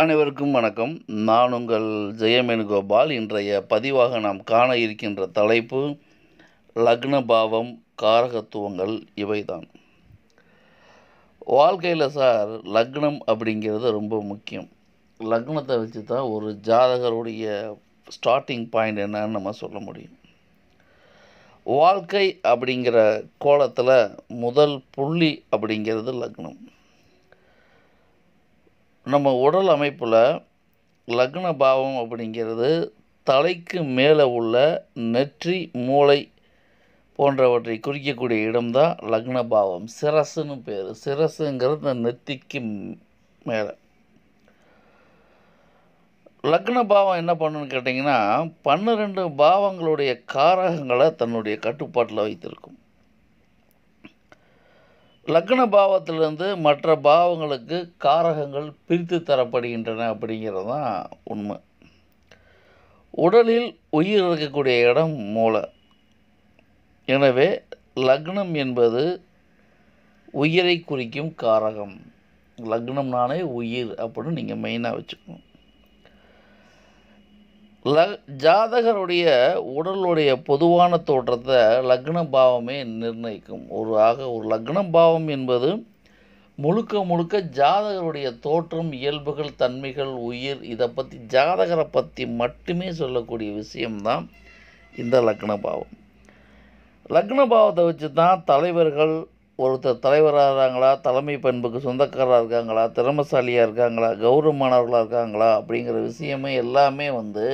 அனைவருக்கும் வணக்கம் நான் உங்கள் ஜெயமேனு கோபால் இன்றைய பதிவாக நாம் காண இருக்கின்ற தலைப்பு லக்ன பாவம் காரகத்துவங்கள் இவைதான் வாழ்க்கையில் சார் லக்னம் அப்படிங்கிறது ரொம்ப முக்கியம் லக்னத்தை வச்சு தான் ஒரு ஜாதகருடைய ஸ்டார்டிங் பாயிண்ட் என்னன்னு நம்ம சொல்ல முடியும் வாழ்க்கை அப்படிங்கிற கோலத்தில் முதல் புள்ளி அப்படிங்கிறது லக்னம் நம்ம உடல் அமைப்பில் லக்ன பாவம் அப்படிங்கிறது தலைக்கு மேலே உள்ள நெற்றி மூளை போன்றவற்றை குறிக்கக்கூடிய இடம்தான் லக்ன பாவம் சிரசுன்னு பேர் சிரசுங்கிறது இந்த நெத்திக்கு மேலே லக்ன பாவம் என்ன பண்ணுன்னு கேட்டிங்கன்னா பன்னிரெண்டு பாவங்களுடைய காரகங்களை தன்னுடைய கட்டுப்பாட்டில் வைத்திருக்கும் லக்ன பாவத்திலிருந்து மற்ற பாவங்களுக்கு காரகங்கள் பிரித்து தரப்படுகின்றன அப்படிங்கிறது தான் உண்மை உடலில் உயிர் இருக்கக்கூடிய இடம் மூளை எனவே லக்னம் என்பது உயிரை குறிக்கும் காரகம் லக்னம்னாலே உயிர் அப்படின்னு நீங்கள் மெயினாக வச்சுக்கணும் ல ஜாதகருடைய உடலுடைய பொதுவான தோற்றத்தை லக்ன பாவமே நிர்ணயிக்கும் ஒரு ஆக ஒரு லக்ன பாவம் என்பது முழுக்க முழுக்க ஜாதகருடைய தோற்றம் இயல்புகள் தன்மைகள் உயிர் இதை பற்றி ஜாதகரை பற்றி மட்டுமே சொல்லக்கூடிய விஷயம்தான் இந்த லக்ன பாவம் லக்ன பாவத்தை வச்சு தான் தலைவர்கள் ஒருத்தர் தலைவராக இருக்காங்களா தலைமை பண்புக்கு சொந்தக்காரராக இருக்காங்களா திறமசாலியாக இருக்காங்களா கௌரவமானவர்களாக இருக்காங்களா அப்படிங்கிற விஷயமே எல்லாமே வந்து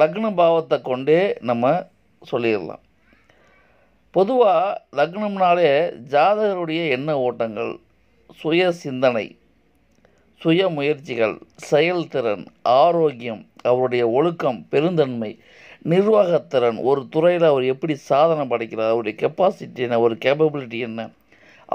லக்ன பாவத்தை கொண்டே நம்ம சொல்லிடலாம் பொதுவாக லக்னம்னாலே ஜாதகருடைய எண்ண ஓட்டங்கள் சுய சிந்தனை சுய முயற்சிகள் செயல்திறன் ஆரோக்கியம் அவருடைய ஒழுக்கம் பெருந்தன்மை நிர்வாகத்திறன் ஒரு துறையில் அவர் எப்படி சாதனை படைக்கிறார் அவருடைய கெப்பாசிட்டி என்ன ஒரு கேப்பபிலிட்டி என்ன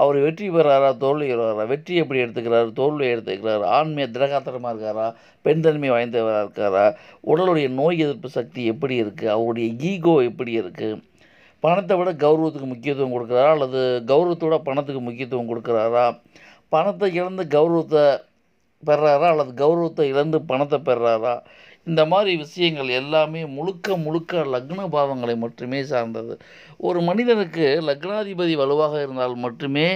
அவர் வெற்றி பெறாரா தோல்வி பெறாரா வெற்றி எப்படி எடுத்துக்கிறார் தோல்வியை எடுத்துக்கிறார் ஆண்மைய திரகாத்திரமாக இருக்காரா பெண்தன்மை வாய்ந்தவராக இருக்காரா உடலுடைய நோய் எதிர்ப்பு சக்தி எப்படி இருக்குது அவருடைய ஈகோ எப்படி இருக்குது பணத்தை விட கௌரவத்துக்கு முக்கியத்துவம் கொடுக்குறாரா அல்லது கௌரவத்தோட பணத்துக்கு முக்கியத்துவம் கொடுக்குறாரா பணத்தை இழந்து கௌரவத்தை பெறாரா அல்லது கௌரவத்தை இழந்து பணத்தை பெறாரா இந்த மாதிரி விஷயங்கள் எல்லாமே முழுக்க முழுக்க லக்ன பாவங்களை மட்டுமே சார்ந்தது ஒரு மனிதனுக்கு லக்னாதிபதி வலுவாக இருந்தால் மட்டுமே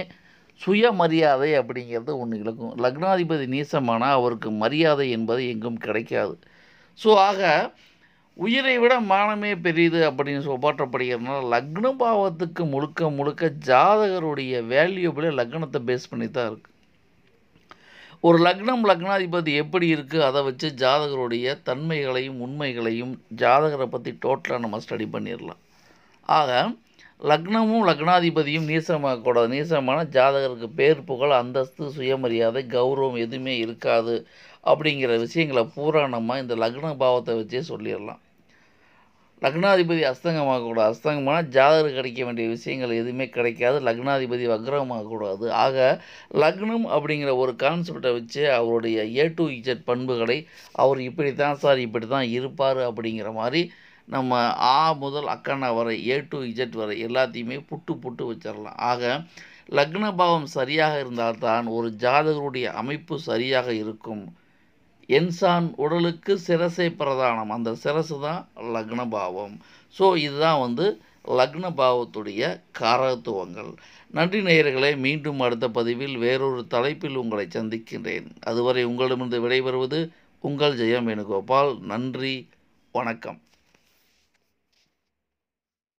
சுயமரியாதை அப்படிங்கிறது ஒன்று இழக்கும் லக்னாதிபதி நீசமானால் அவருக்கு மரியாதை என்பது எங்கும் கிடைக்காது ஸோ ஆக உயிரை விட மானமே பெரியது அப்படின்னு சொல்லப்படுகிறதுனால லக்ன பாவத்துக்கு முழுக்க முழுக்க ஜாதகருடைய வேல்யூபிளே லக்னத்தை பேஸ் பண்ணி தான் இருக்குது ஒரு லக்னம் லக்னாதிபதி எப்படி இருக்குது அதை வச்சு ஜாதகருடைய தன்மைகளையும் உண்மைகளையும் ஜாதகரை பற்றி டோட்டலாக நம்ம ஸ்டடி பண்ணிடலாம் ஆக லக்னமும் லக்னாதிபதியும் நீசமாகக்கூடாது நீசமான ஜாதகருக்கு பேர் புகழ் அந்தஸ்து சுயமரியாதை கௌரவம் எதுவுமே இருக்காது அப்படிங்கிற விஷயங்களை பூராணமாக இந்த லக்ன பாவத்தை வச்சே சொல்லிடலாம் லக்னாதிபதி அஸ்தங்கமாகக்கூடாது அஸ்தங்கமானால் ஜாதகர் கிடைக்க வேண்டிய விஷயங்கள் எதுவுமே கிடைக்காது லக்னாதிபதி கூடாது ஆக லக்னம் அப்படிங்கிற ஒரு கான்செப்டை வச்சு அவருடைய ஏ டு இஜட் பண்புகளை அவர் இப்படி தான் சார் இப்படி தான் இருப்பார் அப்படிங்கிற மாதிரி நம்ம ஆ முதல் அக்கண்ணா வரை ஏ டு இஜட் வரை எல்லாத்தையுமே புட்டு புட்டு வச்சிடலாம் ஆக லக்ன பாவம் சரியாக இருந்தால்தான் ஒரு ஜாதகருடைய அமைப்பு சரியாக இருக்கும் என்சான் உடலுக்கு சிரசை பிரதானம் அந்த சிரசு தான் லக்ன பாவம் ஸோ இதுதான் வந்து லக்ன பாவத்துடைய காரகத்துவங்கள் நன்றி நேயர்களே மீண்டும் அடுத்த பதிவில் வேறொரு தலைப்பில் உங்களை சந்திக்கின்றேன் அதுவரை உங்களிடமிருந்து விடைபெறுவது உங்கள் ஜெயம் வேணுகோபால் நன்றி வணக்கம்